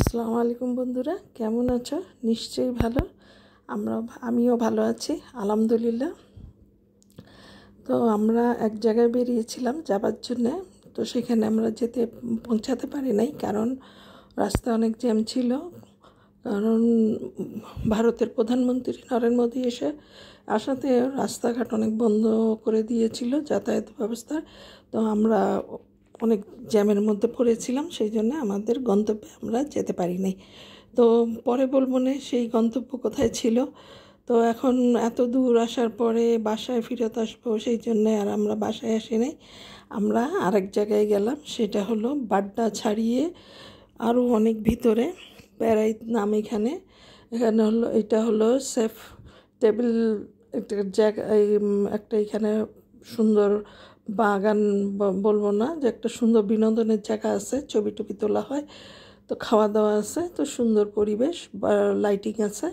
আসসালামু আলাইকুম বন্ধুরা কেমন আছো নিশ্চয়ই ভালো আমরা আমিও ভালো আছি আলহামদুলিল্লাহ তো আমরা এক জায়গায় বেরিয়েছিলাম যাবার জন্যে তো সেখানে আমরা যেতে পৌঁছাতে পারি নাই কারণ রাস্তা অনেক জ্যাম ছিল কারণ ভারতের প্রধানমন্ত্রী নরেন্দ্র মোদী এসে আসাতে রাস্তাঘাট অনেক বন্ধ করে দিয়েছিল যাতায়াত ব্যবস্থা তো আমরা অনেক জ্যামের মধ্যে পড়েছিলাম সেই জন্য আমাদের গন্তব্যে আমরা যেতে পারি নাই তো পরে বলবো না সেই গন্তব্য কোথায় ছিল তো এখন এত দূর আসার পরে বাসায় ফিরত আসবো সেই জন্যে আর আমরা বাসায় আসি নাই আমরা আরেক জায়গায় গেলাম সেটা হলো বাড্ডা ছাড়িয়ে আরও অনেক ভিতরে প্যারাই নাম এখানে এখানে হলো এটা হলো সেফ টেবিল একটা জায়গা একটা এখানে সুন্দর বাগান বলবো না যে একটা সুন্দর বিনোদনের জায়গা আছে ছবি টবি তোলা হয় তো খাওয়া দাওয়া আছে তো সুন্দর পরিবেশ লাইটিং আছে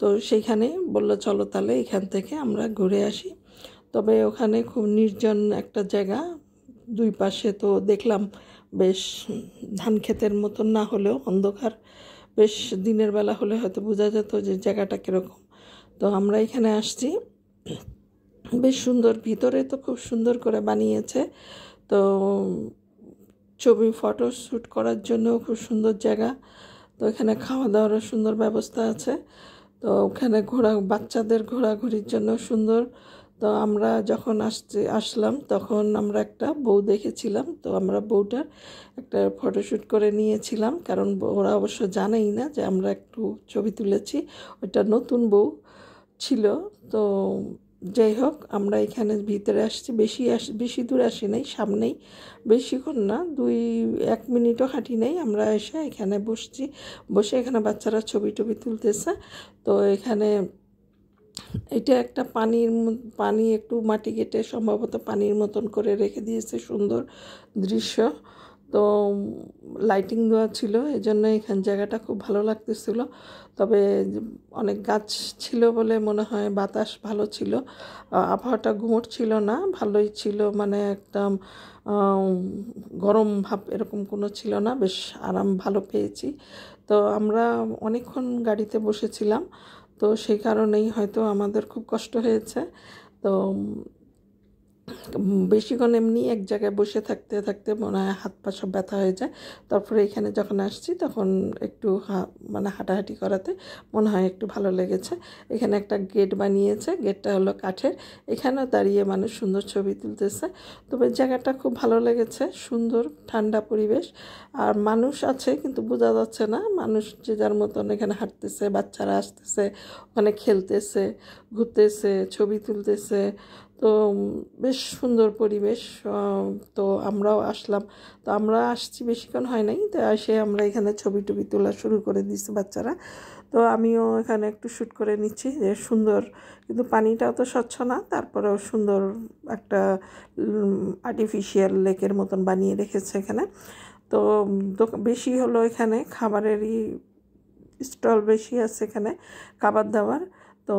তো সেইখানে বলল চলো তাহলে এখান থেকে আমরা ঘুরে আসি তবে ওখানে খুব নির্জন একটা জায়গা দুই পাশে তো দেখলাম বেশ ধান ক্ষেতের মতন না হলেও অন্ধকার বেশ দিনের বেলা হলে হয়তো বোঝা যেত যে জায়গাটা কীরকম তো আমরা এখানে আসছি বেশ সুন্দর ভিতরে তো খুব সুন্দর করে বানিয়েছে তো ছবি ফটো শ্যুট করার জন্য খুব সুন্দর জায়গা তো এখানে খাওয়া দাওয়ারও সুন্দর ব্যবস্থা আছে তো ওখানে ঘোরা বাচ্চাদের ঘোরাঘুরির জন্য সুন্দর তো আমরা যখন আসতে আসলাম তখন আমরা একটা বউ দেখেছিলাম তো আমরা বউটার একটা ফটোশ্যুট করে নিয়েছিলাম কারণ ওরা অবশ্য জানেই না যে আমরা একটু ছবি তুলেছি ওইটা নতুন বউ ছিল তো যাই হোক আমরা এখানে ভিতরে আসছি বেশি আস বেশি দূর আসি নাই সামনেই বেশিক্ষণ না দুই এক মিনিটও হাঁটি নাই আমরা এসে এখানে বসছি বসে এখানে বাচ্চারা ছবি টবি তুলতেছে তো এখানে এটা একটা পানির পানি একটু মাটি কেটে সম্ভবত পানির মতন করে রেখে দিয়েছে সুন্দর দৃশ্য তো লাইটিং দেওয়া ছিল এই জন্য এখান জায়গাটা খুব ভালো লাগতেছিল তবে অনেক গাছ ছিল বলে মনে হয় বাতাস ভালো ছিল আবহাওয়াটা ঘুমট ছিল না ভালোই ছিল মানে একটা গরম ভাব এরকম কোনো ছিল না বেশ আরাম ভালো পেয়েছি তো আমরা অনেকক্ষণ গাড়িতে বসেছিলাম তো সেই কারণেই হয়তো আমাদের খুব কষ্ট হয়েছে তো বেশিক্ষণ এমনি এক জায়গায় বসে থাকতে থাকতে মনে হয় হাত পা সব ব্যথা হয়ে যায় তারপরে এখানে যখন আসছি তখন একটু মানে হাঁটাহাঁটি করাতে মনে হয় একটু ভালো লেগেছে এখানে একটা গেট বানিয়েছে গেটটা হলো কাঠের এখানেও দাঁড়িয়ে মানুষ সুন্দর ছবি তুলতেছে তবে জায়গাটা খুব ভালো লেগেছে সুন্দর ঠান্ডা পরিবেশ আর মানুষ আছে কিন্তু বোঝা যাচ্ছে না মানুষ যে যার মতন এখানে হাঁটতেছে বাচ্চারা আসতেছে ওখানে খেলতেছে ঘুরতেছে ছবি তুলতেছে তো বেশ সুন্দর পরিবেশ তো আমরাও আসলাম তো আমরা আসছি বেশিক্ষণ হয় নাই তো এসে আমরা এখানে ছবি টবি তোলা শুরু করে দিয়েছি বাচ্চারা তো আমিও এখানে একটু শ্যুট করে নিচ্ছি যে সুন্দর কিন্তু পানিটাও তো স্বচ্ছ না তারপরেও সুন্দর একটা আর্টিফিশিয়াল লেকের মতন বানিয়ে রেখেছে এখানে তো বেশি হলো এখানে খাবারেরই স্টল বেশি আছে এখানে খাবার দাবার তো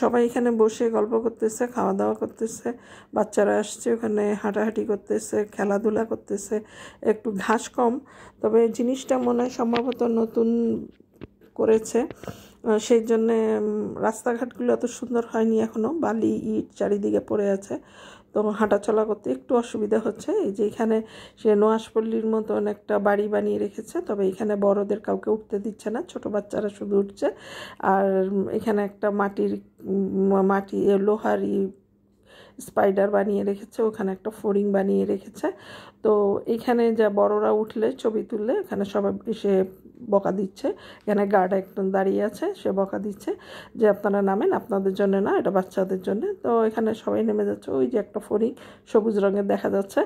সবাই এখানে বসে গল্প করতেছে খাওয়া দাওয়া করতেছে বাচ্চারা আসছে ওখানে হাঁটাহাঁটি করতেছে খেলাধুলা করতেছে একটু ঘাস কম তবে জিনিসটা মনে হয় সম্ভবত নতুন করেছে সেই জন্যে রাস্তাঘাটগুলো এত সুন্দর হয়নি এখনও বালি ইট চারিদিকে পড়ে আছে তো হাঁটাচলা করতে একটু অসুবিধা হচ্ছে এই যে এখানে সে নোয়াশপল্লির মতন একটা বাড়ি বানিয়ে রেখেছে তবে এখানে বড়দের কাউকে উঠতে দিচ্ছে না ছোট বাচ্চারা শুধু উঠছে আর এখানে একটা মাটির মাটি লোহারি স্পাইডার বানিয়ে রেখেছে ওখানে একটা ফোরিং বানিয়ে রেখেছে তো এখানে যা বড়রা উঠলে ছবি তুললে এখানে সবাই এসে বকা দিচ্ছে এখানে গার্ড একজন দাঁড়িয়ে আছে সে বকা দিচ্ছে যে আপনারা নামেন আপনাদের জন্য না এটা বাচ্চাদের জন্য তো এখানে সবাই নেমে যাচ্ছে ওই যে একটা ফরিং সবুজ রঙের দেখা যাচ্ছে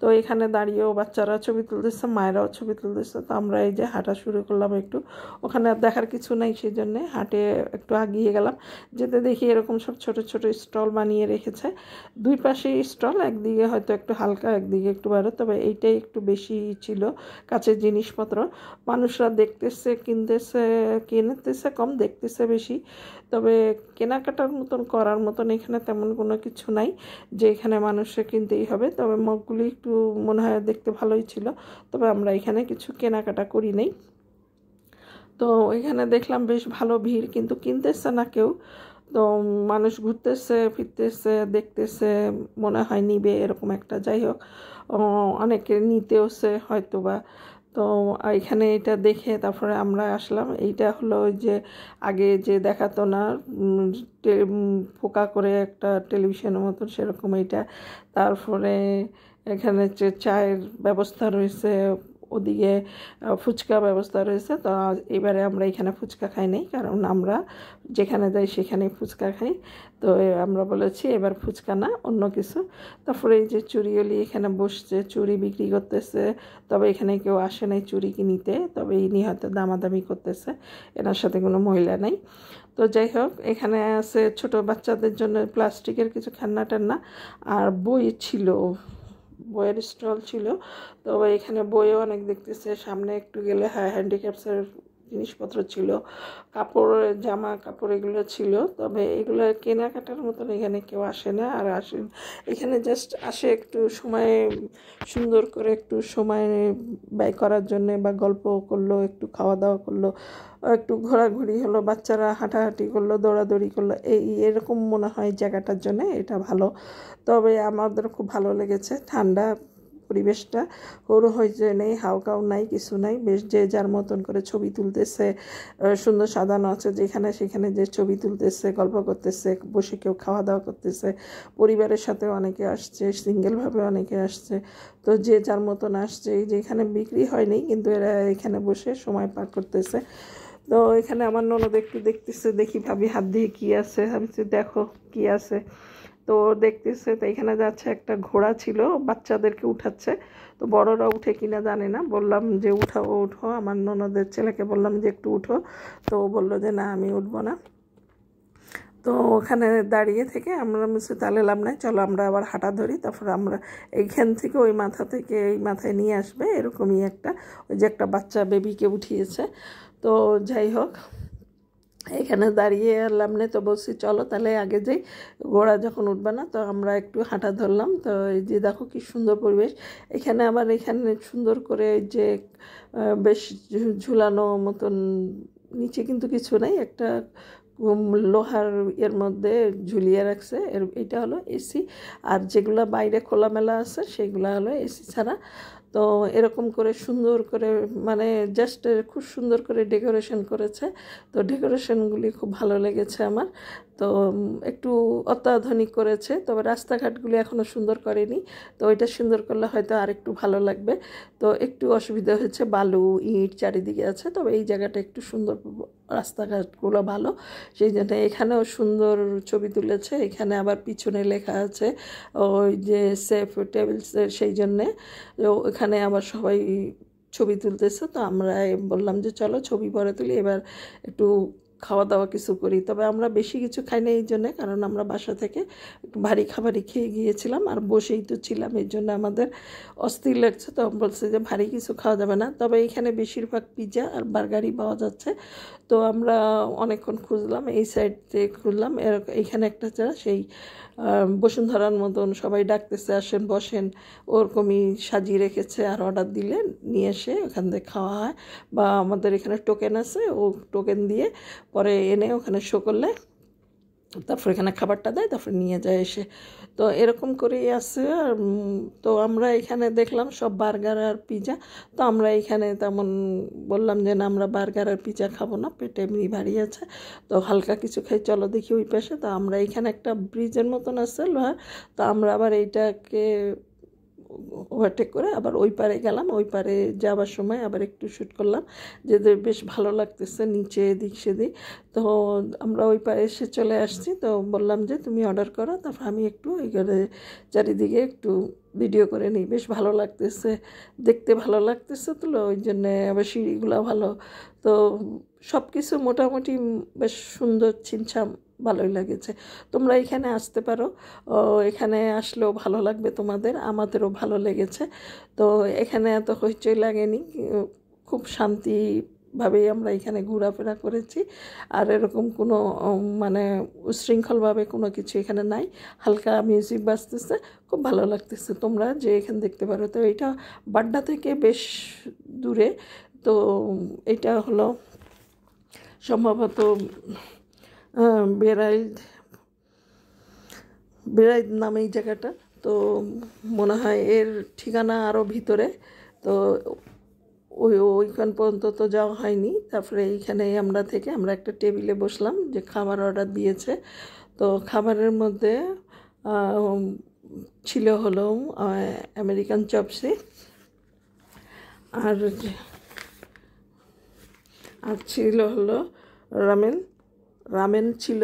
তো এখানে দাঁড়িয়েও বাচ্চারা ছবি তুলতেছে মায়েরাও ছবি তুলতেছে তো আমরা এই যে হাঁটা শুরু করলাম একটু ওখানে আর দেখার কিছু নাই সেই জন্যে হাঁটে একটু আগিয়ে গেলাম যেতে দেখি এরকম সব ছোট ছোট স্টল বানিয়ে রেখেছে দুই পাশে স্টল একদিকে হয়তো একটু হালকা একদিকে একটু বাইরে তো তবে এইটাই একটু বেশি ছিল কাছের জিনিসপত্র মানুষরা দেখতেছে কিনতেছে কিনতেছে কম দেখতেছে বেশি তবে কেনাকাটার মতন করার মতন এখানে তেমন কোনো কিছু নাই যে এখানে মানুষকে কিনতেই হবে তবে মগগুলি একটু মনে হয় দেখতে ভালোই ছিল তবে আমরা এখানে কিছু কেনাকাটা করি নাই তো এখানে দেখলাম বেশ ভালো ভিড় কিন্তু কিনতেছে না কেউ তো মানুষ ঘুরতেছে ফিরতেছে দেখতেছে মনে হয় নিবে এরকম একটা যাই হোক অনেকে নিতেওছে হয়তো বা তো এখানে এটা দেখে তারপরে আমরা আসলাম এইটা হলো ওই যে আগে যে দেখাতো না ফোকা করে একটা টেলিভিশনের মতন সেরকম এইটা তারপরে এখানে যে চায়ের ব্যবস্থা রয়েছে ওদিকে ফুচকা ব্যবস্থা রয়েছে তো এবারে আমরা এখানে ফুচকা খাই নাই কারণ আমরা যেখানে যাই সেখানে ফুচকা খাই তো আমরা বলেছি এবার ফুচকা না অন্য কিছু তারপরে এই যে চুরিওলি এখানে বসছে চুরি বিক্রি করতেছে তবে এখানে কেউ আসে নাই চুরি কিনিতে তবে ইনি হয়তো দামাদামি করতেছে এনার সাথে কোনো মহিলা নাই তো যাই হোক এখানে আছে ছোট বাচ্চাদের জন্য প্লাস্টিকের কিছু খান্না টান্না আর বই ছিল বইয়ের স্টল ছিল তো এখানে বইও অনেক দেখতেছে সামনে একটু গেলে হ্যাঁ হ্যান্ডিক্যাপসের জিনিসপত্র ছিল কাপড় জামা কাপড় এগুলো ছিল তবে এগুলো কেনাকাটার মতন এখানে কেউ আসে না আর আসেন এখানে জাস্ট আসে একটু সময় সুন্দর করে একটু সময় ব্যয় করার জন্যে বা গল্প করলো একটু খাওয়া দাওয়া করলো একটু ঘোরাঘুরি হলো বাচ্চারা হাঁটাহাঁটি করলো দৌড়াদৌড়ি করলো এই এরকম মনে হয় জায়গাটার জন্য এটা ভালো তবে আমাদের খুব ভালো লেগেছে ঠান্ডা পরিবেশটা ওরও যে নেই হাওকাও নাই কিছু নাই বেশ যে যার মতন করে ছবি তুলতেছে সুন্দর সাদানো আছে যেখানে সেখানে যে ছবি তুলতেছে গল্প করতেছে বসে কেউ খাওয়া দাওয়া করতেছে পরিবারের সাথে অনেকে আসছে সিঙ্গেলভাবে অনেকে আসছে তো যে যার মতন আসছে এই বিক্রি হয়নি কিন্তু এরা এখানে বসে সময় পার করতেছে তো এখানে আমার ননদ একটু দেখতেছে দেখি ভাবি হাত দিয়ে কী আছে আমি দেখো কী আছে তো দেখতেছে তো এখানে যাচ্ছে একটা ঘোড়া ছিল বাচ্চাদেরকে উঠাচ্ছে তো বড়রা উঠে কিনা জানে না বললাম যে উঠাও উঠো আমার ননদের ছেলেকে বললাম যে একটু উঠো তো বললো যে না আমি উঠবো না তো ওখানে দাঁড়িয়ে থেকে আমরা মিশে তালেলাম না নাই চলো আমরা আবার হাঁটা ধরি তারপর আমরা এইখান থেকে ওই মাথা থেকে এই মাথায় নিয়ে আসবে এরকমই একটা ওই যে একটা বাচ্চা বেবিকে উঠিয়েছে তো যাই হোক এখানে দাঁড়িয়ে লাভ না তো বলছি চলো তাহলে আগে যেই ঘোড়া যখন উঠবে না তো আমরা একটু হাঁটা ধরলাম তো এই যে দেখো কি সুন্দর পরিবেশ এখানে আবার এখানে সুন্দর করে যে বেশ ঝুলানো মতন নিচে কিন্তু কিছু নাই একটা লোহার এর মধ্যে ঝুলিয়ে রাখছে এর এটা হলো এসি আর যেগুলো বাইরে খোলামেলা আছে সেগুলো হলো এসি ছাড়া তো এরকম করে সুন্দর করে মানে জাস্ট খুব সুন্দর করে ডেকোরেশন করেছে তো ডেকোরেশনগুলি খুব ভালো লেগেছে আমার তো একটু অত্যাধুনিক করেছে তবে রাস্তাঘাটগুলি এখনও সুন্দর করেনি তো ওইটা সুন্দর করলে হয়তো আর একটু ভালো লাগবে তো একটু অসুবিধা হয়েছে বালু ইট চারিদিকে আছে তবে এই জায়গাটা একটু সুন্দর রাস্তাঘাটগুলো ভালো সেই জন্য এখানেও সুন্দর ছবি তুলেছে এখানে আবার পিছনে লেখা আছে ওই যে সেফ টেবিলস সেই জন্যে ওখানে আবার সবাই ছবি তুলতেছে তো আমরা বললাম যে চলো ছবি পরে তুলি এবার একটু খাওয়া দাওয়া কিছু করি তবে আমরা বেশি কিছু খাই না এই জন্যে কারণ আমরা বাসা থেকে ভারী খাবারই খেয়ে গিয়েছিলাম আর বসেই তো ছিলাম এই জন্য আমাদের অস্থির লাগছে তো বলছে যে ভারী কিছু খাওয়া যাবে না তবে এখানে বেশিরভাগ পিৎজা আর বার্গারই পাওয়া যাচ্ছে তো আমরা অনেকক্ষণ খুঁজলাম এই সাইড থেকে খুঁজলাম এখানে একটা ছাড়া সেই বসুন্ধরার মতন সবাই ডাকতেছে আসেন বসেন ওরকমই সাজিয়ে রেখেছে আর অর্ডার দিলে নিয়ে এসে ওখান থেকে খাওয়া হয় বা আমাদের এখানে টোকেন আছে ও টোকেন দিয়ে পরে এনে ওখানে শো করলে তারপর এখানে খাবারটা দেয় তারপরে নিয়ে যায় এসে তো এরকম করেই আছে আর তো আমরা এখানে দেখলাম সব বার্গার আর পিজা তো আমরা এখানে তেমন বললাম যে না আমরা বার্গার আর পিজা খাবো না পেটে এমনি ভারী আছে তো হালকা কিছু খাই চলো দেখি ওই পাশে তো আমরা এখানে একটা ব্রিজের মতন আছে লোহার তো আমরা আবার এইটাকে ওভারটেক করে আবার ওই পারে গেলাম ওই পারে যাওয়ার সময় আবার একটু শ্যুট করলাম যে বেশ ভালো লাগতেছে নিচে এদিক সেদিক তো আমরা ওই পারে এসে চলে আসছি তো বললাম যে তুমি অর্ডার করো তারপর আমি একটু ওই চারিদিকে একটু ভিডিও করে নিই বেশ ভালো লাগতেছে দেখতে ভালো লাগতেছে তো ওই জন্যে আবার সিঁড়িগুলো ভালো তো সব কিছু মোটামুটি বেশ সুন্দর ছিমছাম ভালোই লেগেছে তোমরা এখানে আসতে পারো এখানে আসলেও ভালো লাগবে তোমাদের আমাদেরও ভালো লেগেছে তো এখানে এত হইচই লাগেনি খুব শান্তি ভাবেই আমরা এখানে ঘোরাফেরা করেছি আর এরকম কোনো মানে উশৃঙ্খলভাবে কোনো কিছু এখানে নাই হালকা মিউজিক বাজতেছে খুব ভালো লাগতেছে তোমরা যে এখানে দেখতে পারো তো এটা বাড্ডা থেকে বেশ দূরে তো এটা হলো সম্ভবত বেড়াইড হ্যাঁ, বেড়াইল নামে এই জায়গাটা তো মনে হয় এর ঠিকানা আরও ভিতরে তো ওই ওইখান পর্যন্ত তো যাওয়া হয়নি তারপরে এইখানে আমরা থেকে আমরা একটা টেবিলে বসলাম যে খাবার অর্ডার দিয়েছে তো খাবারের মধ্যে ছিল হলো আমেরিকান চপসি আর আর ছিল হলো রামেন রামেন ছিল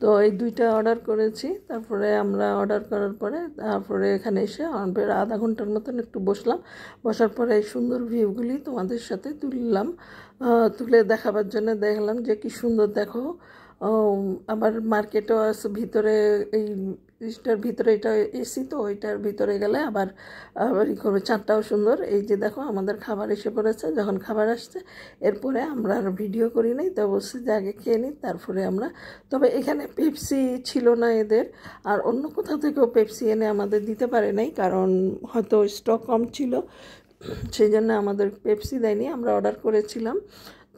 তো এই দুইটা অর্ডার করেছি তারপরে আমরা অর্ডার করার পরে তারপরে এখানে এসে ফের আধা ঘন্টার মতন একটু বসলাম বসার পরে এই সুন্দর ভিউগুলি তোমাদের সাথে তুললাম তুলে দেখাবার জন্য দেখলাম যে কি সুন্দর দেখো আবার মার্কেটও আছে ভিতরে এই ফ্রিজটার ভিতরে এটা এসি তো ওইটার ভিতরে গেলে আবার আবার ই করবে চাঁদটাও সুন্দর এই যে দেখো আমাদের খাবার এসে পড়েছে যখন খাবার আসছে এরপরে আমরা আর ভিডিও করি নাই তো অবশ্যই যে আগে খেয়ে নিই তারপরে আমরা তবে এখানে পেপসি ছিল না এদের আর অন্য কোথাও থেকেও পেপসি এনে আমাদের দিতে পারে নাই কারণ হয়তো স্টক কম ছিল সেই জন্য আমাদের পেপসি দেয়নি আমরা অর্ডার করেছিলাম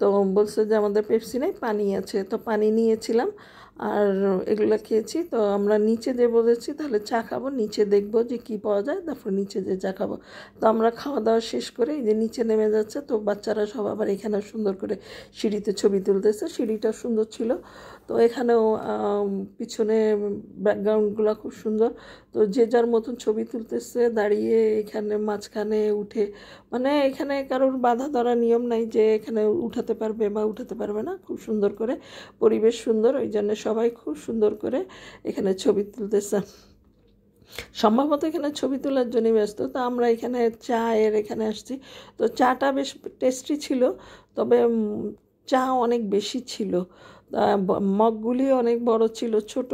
তো বলছে যে আমাদের পেপসি নেই পানি আছে তো পানি নিয়েছিলাম আর এগুলো খেয়েছি তো আমরা নিচে যে বলেছি তাহলে চা খাবো নিচে দেখবো যে কি পাওয়া যায় তারপর নিচে যে চা খাবো তো আমরা খাওয়া দাওয়া শেষ করে এই যে নিচে নেমে যাচ্ছে তো বাচ্চারা সব আবার এখানে সুন্দর করে সিঁড়িতে ছবি তুলতেছে সিঁড়িটা সুন্দর ছিল তো এখানেও পিছনে ব্যাকগ্রাউন্ডগুলো খুব সুন্দর তো যে যার মতন ছবি তুলতেছে দাঁড়িয়ে এখানে মাঝখানে উঠে মানে এখানে কারোর বাধা ধরা নিয়ম নাই যে এখানে উঠাতে পারবে বা উঠাতে পারবে না খুব সুন্দর করে পরিবেশ সুন্দর ওই জন্য সবাই খুব সুন্দর করে এখানে ছবি তুলতেছে সম্ভবত এখানে ছবি তোলার জন্যই ব্যস্ত তো আমরা এখানে চায়ের এখানে আসছি তো চাটা বেশ টেস্টি ছিল তবে চা অনেক বেশি ছিল মগগুলি অনেক বড় ছিল ছোট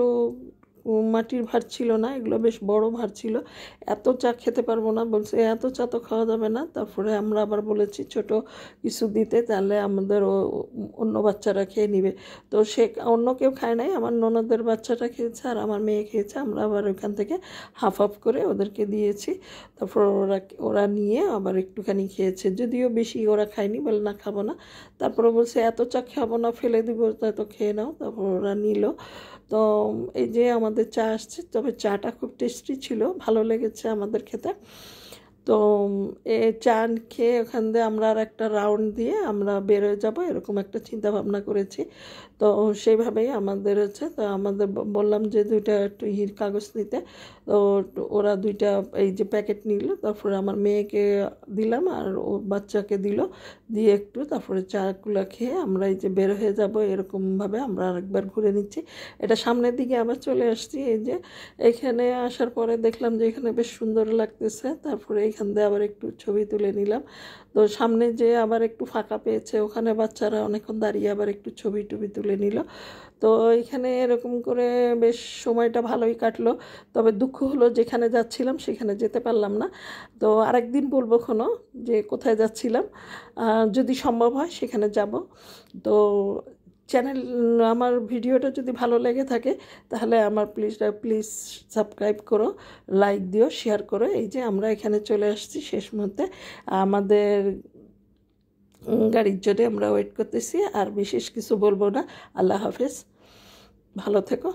মাটির ভার ছিল না এগুলো বেশ বড় ভার ছিল এত চা খেতে পারবো না বলছে এত চা তো খাওয়া যাবে না তারপরে আমরা আবার বলেছি ছোট কিছু দিতে তাহলে আমাদের অন্য বাচ্চারা খেয়ে নিবে তো সে অন্য কেউ খায় নাই আমার ননদের বাচ্চাটা খেয়েছে আর আমার মেয়ে খেয়েছে আমরা আবার ওইখান থেকে হাফ হাফ করে ওদেরকে দিয়েছি তারপর ওরা ওরা নিয়ে আবার একটুখানি খেয়েছে যদিও বেশি ওরা খায়নি বলে না খাবো না তারপরে বলছে এত চা খাবো না ফেলে দিব তাই তো খেয়ে নাও তারপর ওরা নিল তো এই যে আমাদের আমাদের চা আসছে তবে চাটা খুব টেস্টি ছিল ভালো লেগেছে আমাদের খেতে তো এ চা খেয়ে ওখান দিয়ে আমরা আর একটা রাউন্ড দিয়ে আমরা বেরোয় যাব এরকম একটা চিন্তা ভাবনা করেছি তো সেইভাবেই আমাদের হচ্ছে তো আমাদের বললাম যে দুইটা একটু হির কাগজ দিতে তো ওরা দুইটা এই যে প্যাকেট নিল তারপরে আমার মেয়েকে দিলাম আর ও বাচ্চাকে দিল দিয়ে একটু তারপরে চা কুলা খেয়ে আমরা এই যে বের হয়ে যাব এরকমভাবে আমরা আরেকবার ঘুরে নিচ্ছি এটা সামনের দিকে আবার চলে আসছি এই যে এখানে আসার পরে দেখলাম যে এখানে বেশ সুন্দর লাগতেছে তারপরে এখান দিয়ে আবার একটু ছবি তুলে নিলাম তো সামনে যে আবার একটু ফাঁকা পেয়েছে ওখানে বাচ্চারা অনেকক্ষণ দাঁড়িয়ে আবার একটু ছবি টুবি তুলে নিল তো এখানে এরকম করে বেশ সময়টা ভালোই কাটলো তবে দুঃখ হলো যেখানে যাচ্ছিলাম সেখানে যেতে পারলাম না তো আরেকদিন বলবো কোনো যে কোথায় যাচ্ছিলাম যদি সম্ভব হয় সেখানে যাব তো চ্যানেল আমার ভিডিওটা যদি ভালো লেগে থাকে তাহলে আমার প্লিজ প্লিজ সাবস্ক্রাইব করো লাইক দিও শেয়ার করো এই যে আমরা এখানে চলে আসছি শেষ মুহূর্তে আমাদের গাড়ির জন্যে আমরা ওয়েট করতেছি আর বিশেষ কিছু বলবো না আল্লাহ হাফেজ ভালো থেকো